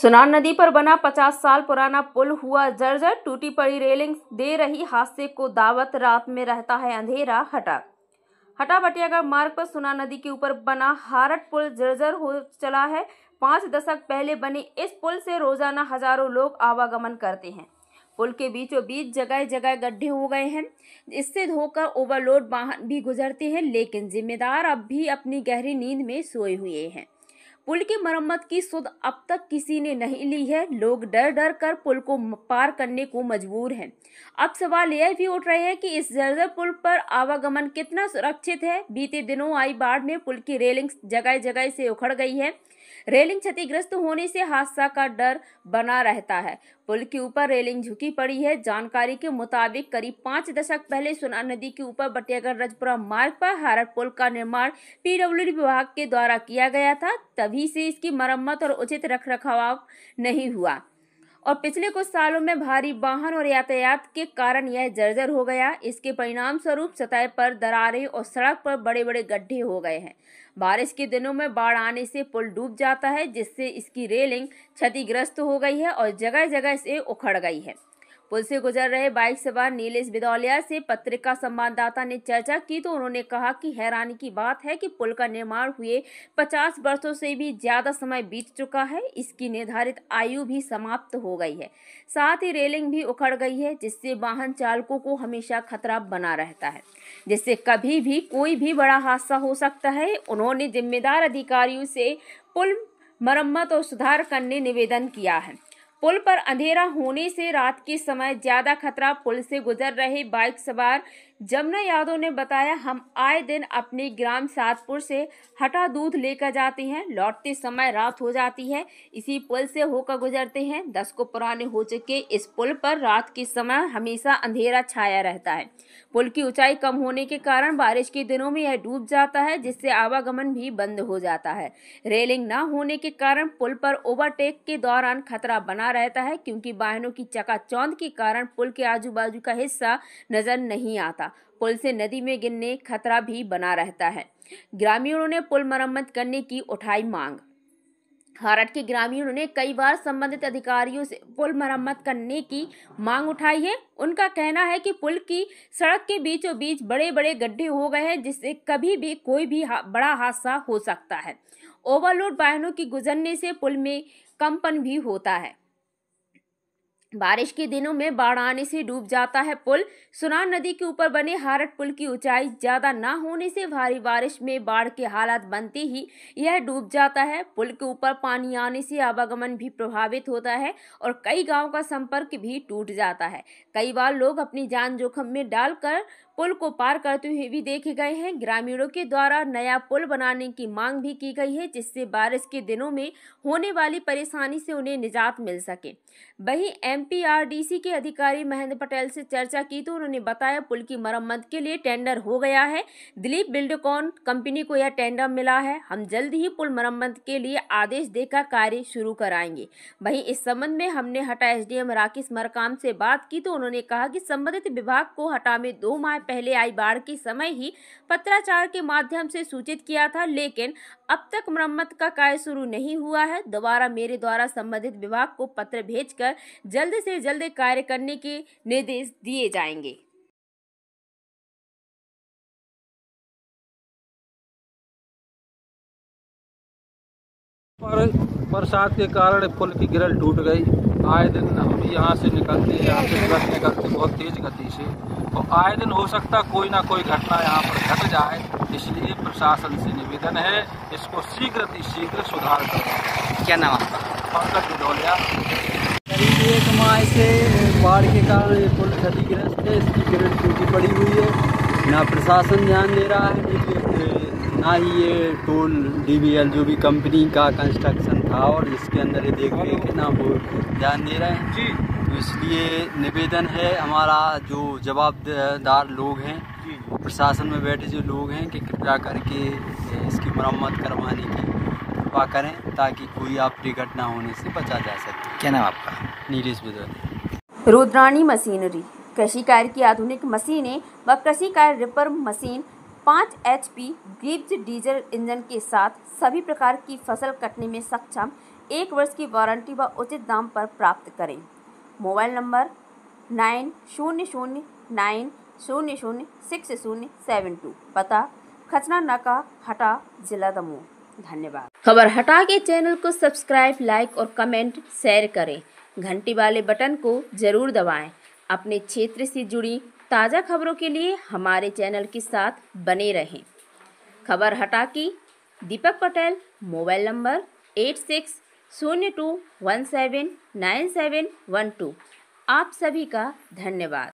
सुनार नदी पर बना 50 साल पुराना पुल हुआ जर्जर टूटी पड़ी रेलिंग दे रही हादसे को दावत रात में रहता है अंधेरा हटा हटा बटियागढ़ मार्ग पर सुनार नदी के ऊपर बना हारट पुल जर्जर हो चला है पाँच दशक पहले बने इस पुल से रोजाना हजारों लोग आवागमन करते हैं पुल के बीचों बीच जगह जगह गड्ढे हो गए हैं इससे धोकर ओवरलोड वाहन भी गुजरते हैं लेकिन जिम्मेदार अब भी अपनी गहरी नींद में सोए हुए हैं पुल की मरम्मत की सुध अब तक किसी ने नहीं ली है लोग डर डर कर पुल को पार करने को मजबूर हैं अब सवाल यह भी उठ रहे हैं कि इस जर्जर पुल पर आवागमन कितना सुरक्षित है बीते दिनों आई बाढ़ में पुल की रेलिंग जगह जगह से उखड़ गई है रेलिंग क्षतिग्रस्त होने से हादसा का डर बना रहता है पुल के ऊपर रेलिंग झुकी पड़ी है जानकारी के मुताबिक करीब पाँच दशक पहले सोना नदी के ऊपर बटियागढ़ रजपुरा मार्ग पर हारट पुल का निर्माण पीडब्ल्यू विभाग के द्वारा किया गया था तभी से इसकी मरम्मत और उचित रखरखाव नहीं हुआ और पिछले कुछ सालों में भारी वाहन और यातायात के कारण यह जर्जर हो गया इसके परिणाम स्वरूप सतह पर दरारें और सड़क पर बड़े बड़े गड्ढे हो गए हैं बारिश के दिनों में बाढ़ आने से पुल डूब जाता है जिससे इसकी रेलिंग क्षतिग्रस्त हो गई है और जगह जगह से उखड़ गई है पुल से गुजर रहे बाइक सवार नीलेश बिदौलिया से पत्रिका संवाददाता ने चर्चा की तो उन्होंने कहा कि हैरानी की बात है कि पुल का निर्माण हुए 50 वर्षों से भी ज़्यादा समय बीत चुका है इसकी निर्धारित आयु भी समाप्त हो गई है साथ ही रेलिंग भी उखड़ गई है जिससे वाहन चालकों को हमेशा खतरा बना रहता है जिससे कभी भी कोई भी बड़ा हादसा हो सकता है उन्होंने जिम्मेदार अधिकारियों से पुल मरम्मत और सुधार करने निवेदन किया है पुल पर अंधेरा होने से रात के समय ज्यादा खतरा पुल से गुजर रहे बाइक सवार जमुना यादव ने बताया हम आए दिन अपने ग्राम सातपुर से हटा दूध लेकर जाते हैं लौटते समय रात हो जाती है इसी पुल से होकर गुजरते हैं दस को पुराने हो चुके इस पुल पर रात के समय हमेशा अंधेरा छाया रहता है पुल की ऊंचाई कम होने के कारण बारिश के दिनों में यह डूब जाता है जिससे आवागमन भी बंद हो जाता है रेलिंग न होने के कारण पुल पर ओवरटेक के दौरान खतरा बना रहता है क्योंकि वाहनों की चकाचौंध के कारण पुल के आजू बाजू का हिस्सा नजर नहीं आता था पुल से नदी में गिरने खतरा भी बना रहता है ग्रामीणों ने पुल मरम्मत करने की उठाई मांग हारट के ग्रामीणों ने कई बार संबंधित अधिकारियों से पुल मरम्मत करने की मांग उठाई है उनका कहना है कि पुल की सड़क के बीचों बीच बड़े बड़े गड्ढे हो गए हैं जिससे कभी भी कोई भी हा, बड़ा हादसा हो सकता है ओवरलोड वाहनों की गुजरने से पुल में कंपन भी होता है बारिश के दिनों में बाढ़ आने से डूब जाता है पुल सुनान नदी के ऊपर बने हारट पुल की ऊंचाई ज़्यादा ना होने से भारी बारिश में बाढ़ के हालात बनते ही यह डूब जाता है पुल के ऊपर पानी आने से आवागमन भी प्रभावित होता है और कई गांव का संपर्क भी टूट जाता है कई बार लोग अपनी जान जोखम में डालकर पुल को पार करते हुए भी देखे गए हैं ग्रामीणों के द्वारा नया पुल बनाने की मांग भी की गई है जिससे बारिश के दिनों में होने वाली परेशानी से उन्हें निजात मिल सके वहीं एमपीआरडीसी के अधिकारी महेंद्र पटेल से चर्चा की तो उन्होंने बताया पुल की मरम्मत के लिए टेंडर हो गया है दिलीप बिल्डकॉन कंपनी को यह टेंडर मिला है हम जल्द ही पुल मरम्मत के लिए आदेश देकर कार्य शुरू कराएंगे वहीं इस संबंध में हमने हटा एसडीएम राकेश मरकाम से बात की तो उन्होंने कहा कि संबंधित विभाग को हटा में दो माह पहले आई बाढ़ के समय ही पत्राचार के माध्यम से सूचित किया था लेकिन अब तक मरम्मत का कार्य शुरू नहीं हुआ है दोबारा मेरे द्वारा संबंधित विभाग को पत्र भेजकर जल्द से जल्द कार्य करने के निर्देश दिए जाएंगे Pardon? बरसात के कारण पुल की गिरल टूट गई आए दिन हम यहाँ से निकलते हैं यहाँ से ट्रक निकलते बहुत तेज़ गति से और तो आए दिन हो सकता कोई ना कोई घटना यहाँ पर घट जाए इसलिए प्रशासन से निवेदन है इसको शीघ्र शीघ्र सुधार करो क्या नाम आपका पंकज करीब एक माह से बाढ़ के कारण ये पुल क्षतिग्रस्त है इसकी ग्रिल टूटी पड़ी हुई है ना प्रशासन ध्यान दे रहा है ना ही ये टोल डी जो भी कंपनी का कंस्ट्रक्शन था और इसके अंदर ये हैं कितना वो ध्यान दे रहे हैं जी तो इसलिए निवेदन है हमारा जो जवाबदार लोग हैं प्रशासन में बैठे जो लोग हैं कि कृपया करके इसकी मरम्मत करवाने की कृपा करें ताकि कोई आपकी घटना होने से बचा जा सके क्या नाम आपका नीरज बुदर रुद्राणी मशीनरी कृषि कार्य की आधुनिक मशीनें व कृषि कार्य रिपर मशीन पाँच एच पी गिब्स डीजल इंजन के साथ सभी प्रकार की फसल कटने में सक्षम एक वर्ष की वारंटी व वा उचित दाम पर प्राप्त करें मोबाइल नंबर नाइन शून्य शून्य नाइन शून्य शून्य सिक्स शून्य सेवन टू पता खचना नाका हटा जिला दमोह धन्यवाद खबर हटा के चैनल को सब्सक्राइब लाइक और कमेंट शेयर करें घंटी वाले बटन को जरूर दबाएं अपने क्षेत्र से जुड़ी ताज़ा खबरों के लिए हमारे चैनल के साथ बने रहें खबर हटा की Deepak Patel mobile number eight six शून्य two one seven nine seven one two आप सभी का धन्यवाद